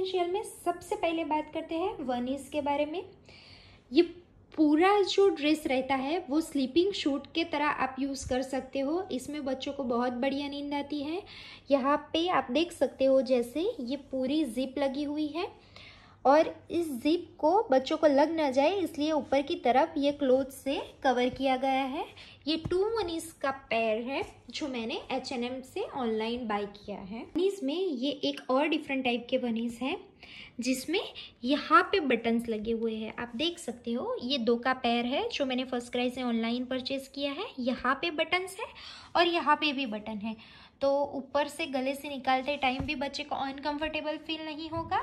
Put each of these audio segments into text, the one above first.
Essential में सबसे पहले बात करते हैं वर्नीस के बारे में ये पूरा जो ड्रेस रहता है वो स्लीपिंग शूट के तरह आप यूज़ कर सकते हो इसमें बच्चों को बहुत बढ़िया नींद आती है यहाँ पे आप देख सकते हो जैसे ये पूरी जिप लगी हुई है और इस जिप को बच्चों को लग ना जाए इसलिए ऊपर की तरफ ये क्लोथ से कवर किया गया है ये टू मनीस का पैर है जो मैंने एच एन एम से ऑनलाइन बाई किया है मनीस में ये एक और डिफरेंट टाइप के मनीस है जिसमें यहाँ पे बटन्स लगे हुए हैं आप देख सकते हो ये दो का पैर है जो मैंने फर्स्ट क्राई से ऑनलाइन परचेज़ किया है यहाँ पे बटन्स है और यहाँ पे भी बटन है तो ऊपर से गले से निकालते टाइम भी बच्चे को अनकंफर्टेबल फील नहीं होगा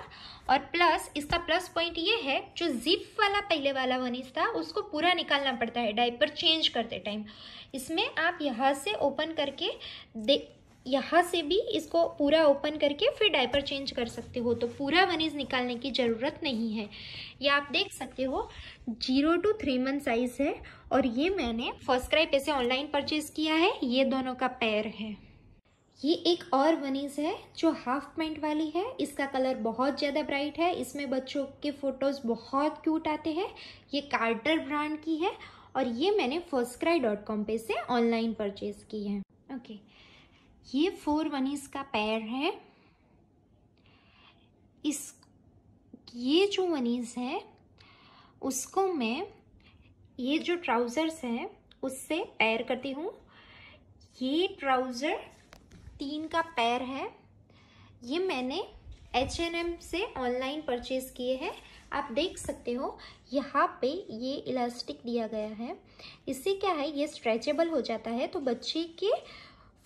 और प्लस इसका प्लस पॉइंट ये है जो जिप वाला पहले वाला वनीस था उसको पूरा निकालना पड़ता है डाइपर चेंज करते टाइम इसमें आप यहाँ से ओपन करके दे यहाँ से भी इसको पूरा ओपन करके फिर डायपर चेंज कर सकते हो तो पूरा वनीज निकालने की ज़रूरत नहीं है ये आप देख सकते हो zero two three month size है और ये मैंने फर्स्ट क्राई पे से ऑनलाइन परचेज किया है ये दोनों का पैर है ये एक और वनीज है जो हाफ पैंट वाली है इसका कलर बहुत ज़्यादा ब्राइट है इसमें बच्चों के फ़ोटोज़ बहुत क्यूट आते हैं ये कार्टर ब्रांड की है और ये मैंने फर्स्ट क्राई डॉट कॉम पे से ऑनलाइन परचेज़ की है ओके okay. ये फोर मनीस का पैर है इस ये जो वनीस है उसको मैं ये जो ट्राउज़र्स हैं उससे पैर करती हूँ ये ट्राउज़र तीन का पैर है ये मैंने एच एन एम से ऑनलाइन परचेज़ किए हैं आप देख सकते हो यहाँ पे ये इलास्टिक दिया गया है इससे क्या है ये स्ट्रेचेबल हो जाता है तो बच्चे के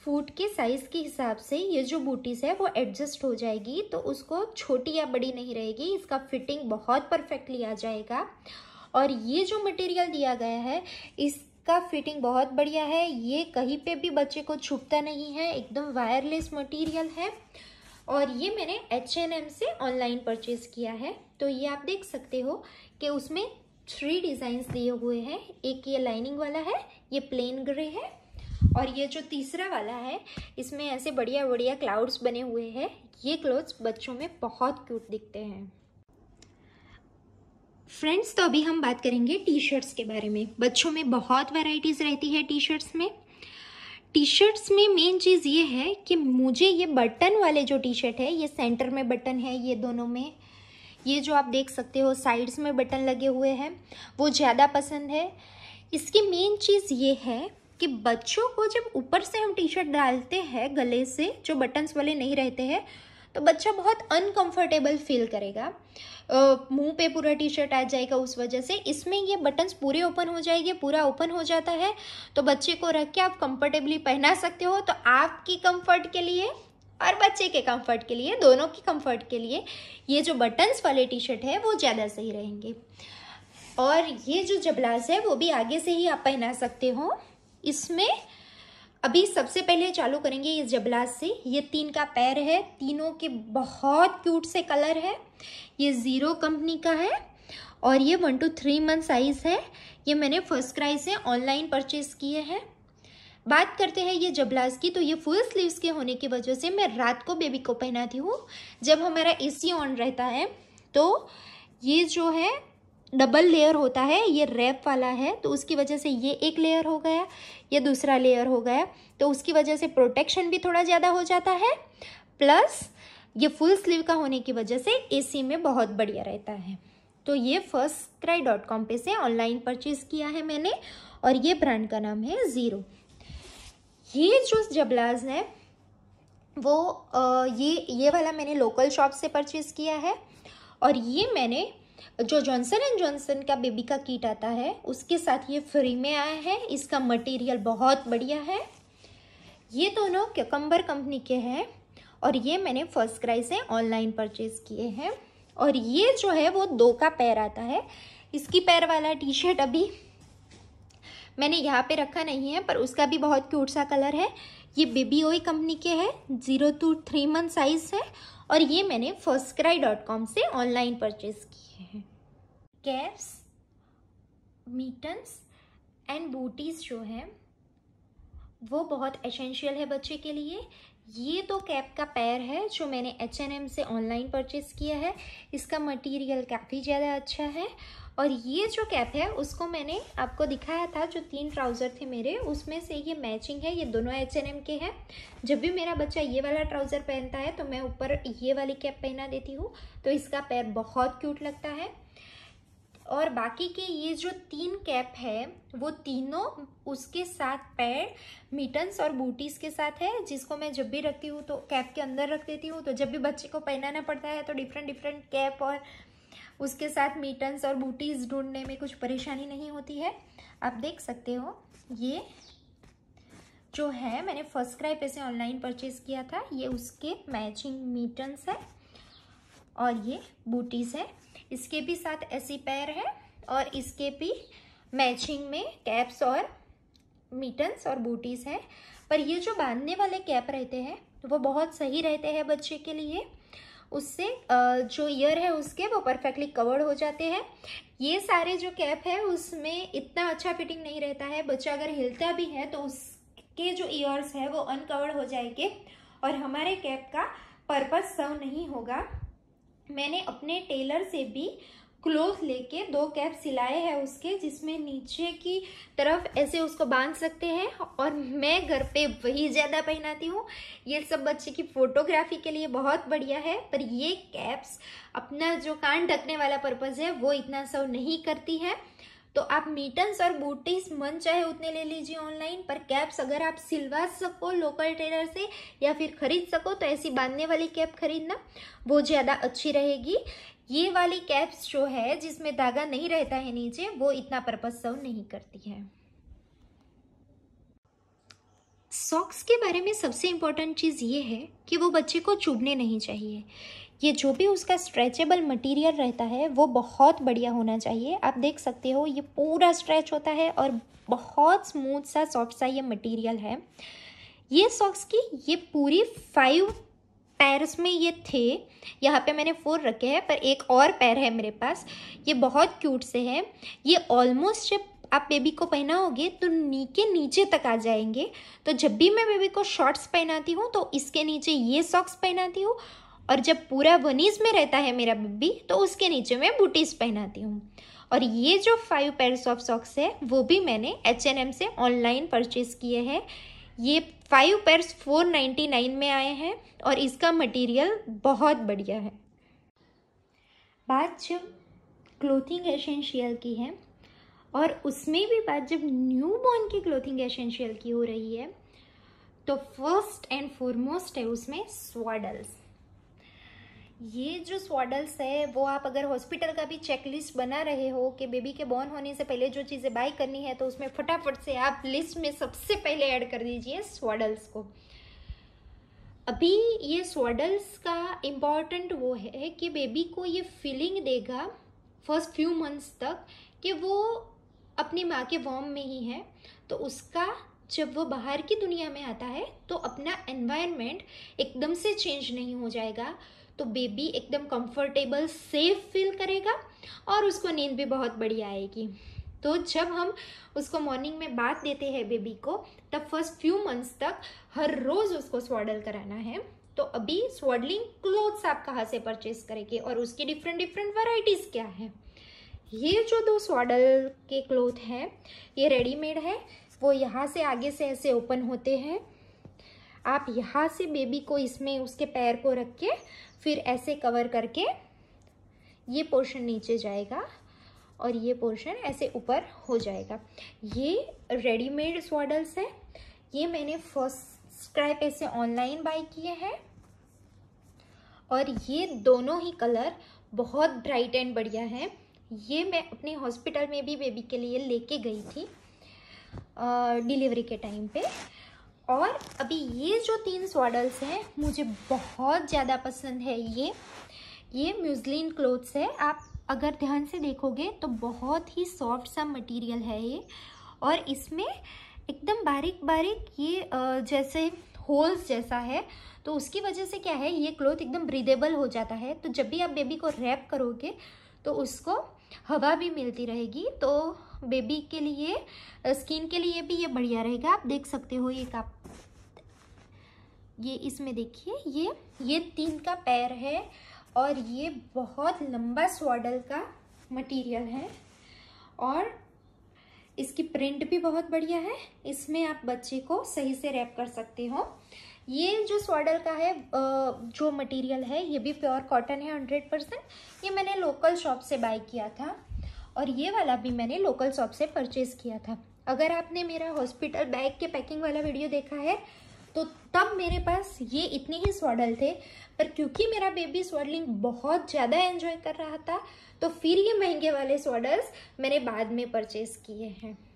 फूट के साइज़ के हिसाब से ये जो बूटीज़ है वो एडजस्ट हो जाएगी तो उसको छोटी या बड़ी नहीं रहेगी इसका फिटिंग बहुत परफेक्टली आ जाएगा और ये जो मटेरियल दिया गया है इस का फिटिंग बहुत बढ़िया है ये कहीं पे भी बच्चे को छुपता नहीं है एकदम वायरलेस मटेरियल है और ये मैंने एच एन एम से ऑनलाइन परचेज़ किया है तो ये आप देख सकते हो कि उसमें थ्री डिज़ाइंस दिए हुए हैं एक ये लाइनिंग वाला है ये प्लेन ग्रे है और ये जो तीसरा वाला है इसमें ऐसे बढ़िया बढ़िया क्लाउड्स बने हुए हैं ये क्लोथ्स बच्चों में बहुत क्यूट दिखते हैं फ्रेंड्स तो अभी हम बात करेंगे टी शर्ट्स के बारे में बच्चों में बहुत वैरायटीज़ रहती है टी शर्ट्स में टी शर्ट्स में मेन चीज़ ये है कि मुझे ये बटन वाले जो टी शर्ट है ये सेंटर में बटन है ये दोनों में ये जो आप देख सकते हो साइड्स में बटन लगे हुए हैं वो ज़्यादा पसंद है इसकी मेन चीज़ ये है कि बच्चों को जब ऊपर से हम टी शर्ट डालते हैं गले से जो बटन्स वाले नहीं रहते हैं तो बच्चा बहुत अनकंफर्टेबल फील करेगा मुंह पे पूरा टी शर्ट आ जाएगा उस वजह से इसमें ये बटन्स पूरे ओपन हो जाएंगे पूरा ओपन हो जाता है तो बच्चे को रख के आप कंफर्टेबली पहना सकते हो तो आपकी कंफर्ट के लिए और बच्चे के कंफर्ट के लिए दोनों की कंफर्ट के लिए ये जो बटन्स वाले टी शर्ट है वो ज़्यादा सही रहेंगे और ये जो जबलाज है वो भी आगे से ही आप पहना सकते हो इसमें अभी सबसे पहले चालू करेंगे इस जबलास से ये तीन का पैर है तीनों के बहुत क्यूट से कलर है ये ज़ीरो कंपनी का है और ये one two three month size है ये मैंने फर्स्ट क्राई से ऑनलाइन परचेज़ किए हैं बात करते हैं ये जबलास की तो ये फुल स्लीव्स के होने की वजह से मैं रात को बेबी को पहनाती हूँ जब हमारा एसी ऑन रहता है तो ये जो है डबल लेयर होता है ये रैप वाला है तो उसकी वजह से ये एक लेयर हो गया ये दूसरा लेयर हो गया तो उसकी वजह से प्रोटेक्शन भी थोड़ा ज़्यादा हो जाता है प्लस ये फुल स्लीव का होने की वजह से एसी में बहुत बढ़िया रहता है तो ये फर्स्ट क्राई डॉट कॉम पे से ऑनलाइन परचेज़ किया है मैंने और ये ब्रांड का नाम है ज़ीरो ये जो जबलाज है वो ये ये वाला मैंने लोकल शॉप से परचेज़ किया है और ये मैंने जो जॉनसन एंड जॉनसन का बेबी का कीट आता है उसके साथ ये फ्री में आया है इसका मटेरियल बहुत बढ़िया है ये दोनों क्यूकम्बर कंपनी के हैं और ये मैंने फर्स्ट क्राइज से ऑनलाइन परचेज़ किए हैं और ये जो है वो दो का पैर आता है इसकी पैर वाला टी शर्ट अभी मैंने यहाँ पे रखा नहीं है पर उसका भी बहुत क्यूट सा कलर है ये बेबी ओई कंपनी के है zero two three month size है और ये मैंने फर्स्ट क्राई डॉट कॉम से ऑनलाइन परचेज़ किए हैं कैप्स मीटन्स एंड बूटीज़ जो हैं वो बहुत एसेंशियल है बच्चे के लिए ये तो कैप का पैर है जो मैंने एच एन एम से ऑनलाइन परचेस किया है इसका मटेरियल काफ़ी ज़्यादा अच्छा है और ये जो कैप है उसको मैंने आपको दिखाया था जो तीन ट्राउज़र थे मेरे उसमें से ये मैचिंग है ये दोनों एच एन एम के हैं जब भी मेरा बच्चा ये वाला ट्राउज़र पहनता है तो मैं ऊपर ये वाली कैप पहना देती हूँ तो इसका पैर बहुत क्यूट लगता है और बाकी के ये जो तीन कैप है वो तीनों उसके साथ पैड मिटन्स और बूटीज़ के साथ है जिसको मैं जब भी रखती हूँ तो कैप के अंदर रख देती हूँ तो जब भी बच्चे को पहनाना पड़ता है तो डिफरेंट डिफरेंट कैप और उसके साथ मिटन्स और बूटीज़ ढूंढने में कुछ परेशानी नहीं होती है आप देख सकते हो ये जो है मैंने फर्स्ट क्राई पे से ऑनलाइन परचेज़ किया था ये उसके मैचिंग मिटन्स है और ये बूटीज़ है इसके भी साथ ऐसी पैर है और इसके भी मैचिंग में कैप्स और मीटन्स और बूटीज हैं पर ये जो बांधने वाले कैप रहते हैं तो वो बहुत सही रहते हैं बच्चे के लिए उससे जो ईयर है उसके वो परफेक्टली कवर्ड हो जाते हैं ये सारे जो कैप है उसमें इतना अच्छा फिटिंग नहीं रहता है बच्चा अगर हिलता भी है तो उसके जो ईयर्स है वो अनकवर्ड हो जाएंगे और हमारे कैप का पर्पज़ सर्व नहीं होगा मैंने अपने टेलर से भी क्लोथ लेके दो कैप सिलाए हैं उसके जिसमें नीचे की तरफ ऐसे उसको बांध सकते हैं और मैं घर पे वही ज़्यादा पहनाती हूँ ये सब बच्चे की फ़ोटोग्राफी के लिए बहुत बढ़िया है पर ये कैप्स अपना जो कान ढकने वाला पर्पज़ है वो इतना सब नहीं करती है तो आप मीटन्स और बूटीज मन चाहे उतने ले लीजिए ऑनलाइन पर कैप्स अगर आप सिलवा सको लोकल टेलर से या फिर खरीद सको तो ऐसी बांधने वाली कैप खरीदना वो ज़्यादा अच्छी रहेगी ये वाली कैप्स जो है जिसमें धागा नहीं रहता है नीचे वो इतना पर्पज सर्व नहीं करती है सॉक्स के बारे में सबसे इम्पॉर्टेंट चीज़ ये है कि वो बच्चे को चुभने नहीं चाहिए ये जो भी उसका स्ट्रेचेबल मटेरियल रहता है वो बहुत बढ़िया होना चाहिए आप देख सकते हो ये पूरा स्ट्रेच होता है और बहुत स्मूथ सा सॉफ्ट सा ये मटेरियल है ये सॉक्स की ये पूरी फाइव पैरस में ये थे यहाँ पे मैंने फोर रखे हैं पर एक और पैर है मेरे पास ये बहुत क्यूट से है ये ऑलमोस्ट जब आप बेबी को पहनाओगे तो नी के नीचे तक आ जाएंगे तो जब भी मैं बेबी को शॉर्ट्स पहनाती हूँ तो इसके नीचे ये सॉक्स पहनाती हूँ और जब पूरा वनीज़ में रहता है मेरा बिब्बी तो उसके नीचे मैं बूटीज़ पहनाती हूँ और ये जो फाइव पेयर्स ऑफ सॉक्स है वो भी मैंने एच एन एम से ऑनलाइन परचेज़ किए हैं ये five pairs four ninety nine में आए हैं और इसका मटेरियल बहुत बढ़िया है बात जब क्लोथिंग एसेंशियल की है और उसमें भी बात जब न्यू बॉर्न की क्लोथिंग एसेंशियल की हो रही है तो फर्स्ट एंड फॉरमोस्ट है उसमें स्वाडल्स ये जो स्वाडल्स है वो आप अगर हॉस्पिटल का भी चेकलिस्ट बना रहे हो कि बेबी के बॉर्न होने से पहले जो चीज़ें बाय करनी है तो उसमें फटाफट से आप लिस्ट में सबसे पहले ऐड कर दीजिए स्वाडल्स को अभी ये स्वाडल्स का इम्पॉर्टेंट वो है कि बेबी को ये फीलिंग देगा फर्स्ट फ्यू मंथ्स तक कि वो अपनी माँ के वॉम में ही है तो उसका जब वो बाहर की दुनिया में आता है तो अपना एनवायरनमेंट एकदम से चेंज नहीं हो जाएगा तो बेबी एकदम कंफर्टेबल सेफ फील करेगा और उसको नींद भी बहुत बढ़िया आएगी तो जब हम उसको मॉर्निंग में बात देते हैं बेबी को तब फर्स्ट फ्यू मंथ्स तक हर रोज़ उसको स्वाडल कराना है तो अभी स्वाडलिंग क्लोथ्स आप कहाँ से परचेज करेंगे और उसकी डिफरेंट डिफरेंट वराइटीज़ क्या है ये जो दो स्वाडल के क्लोथ हैं ये रेडीमेड है वो यहाँ से आगे से ऐसे ओपन होते हैं आप यहाँ से बेबी को इसमें उसके पैर को रख के फिर ऐसे कवर करके ये पोर्शन नीचे जाएगा और ये पोर्शन ऐसे ऊपर हो जाएगा ये रेडीमेड स्वाडल्स है ये मैंने फर्स्ट क्राई ऐसे ऑनलाइन बाई किए हैं और ये दोनों ही कलर बहुत ब्राइट एंड बढ़िया है ये मैं अपने हॉस्पिटल में भी बेबी के लिए लेके गई थी डिलीवरी के टाइम पे और अभी ये जो तीन स्वाडल्स हैं मुझे बहुत ज़्यादा पसंद है ये ये म्यूजलिन क्लोथ्स है आप अगर ध्यान से देखोगे तो बहुत ही सॉफ्ट सा मटेरियल है ये और इसमें एकदम बारीक बारीक ये जैसे होल्स जैसा है तो उसकी वजह से क्या है ये क्लोथ एकदम ब्रीदेबल हो जाता है तो जब भी आप बेबी को रैप करोगे तो उसको हवा भी मिलती रहेगी तो बेबी के लिए स्किन के लिए भी ये बढ़िया रहेगा आप देख सकते हो ये का ये इसमें देखिए ये ये तीन का पैर है और ये बहुत लंबा स्वाडल का मटेरियल है और इसकी प्रिंट भी बहुत बढ़िया है इसमें आप बच्चे को सही से रैप कर सकते हो ये जो स्वाडल का है जो मटेरियल है ये भी प्योर कॉटन है हंड्रेड परसेंट ये मैंने लोकल शॉप से बाई किया था और ये वाला भी मैंने लोकल शॉप से परचेज़ किया था अगर आपने मेरा हॉस्पिटल बैग के पैकिंग वाला वीडियो देखा है तो तब मेरे पास ये इतने ही स्वाडल थे पर क्योंकि मेरा बेबी स्वाडलिंग बहुत ज़्यादा एंजॉय कर रहा था तो फिर ये महंगे वाले स्वाडल्स मैंने बाद में परचेज़ किए हैं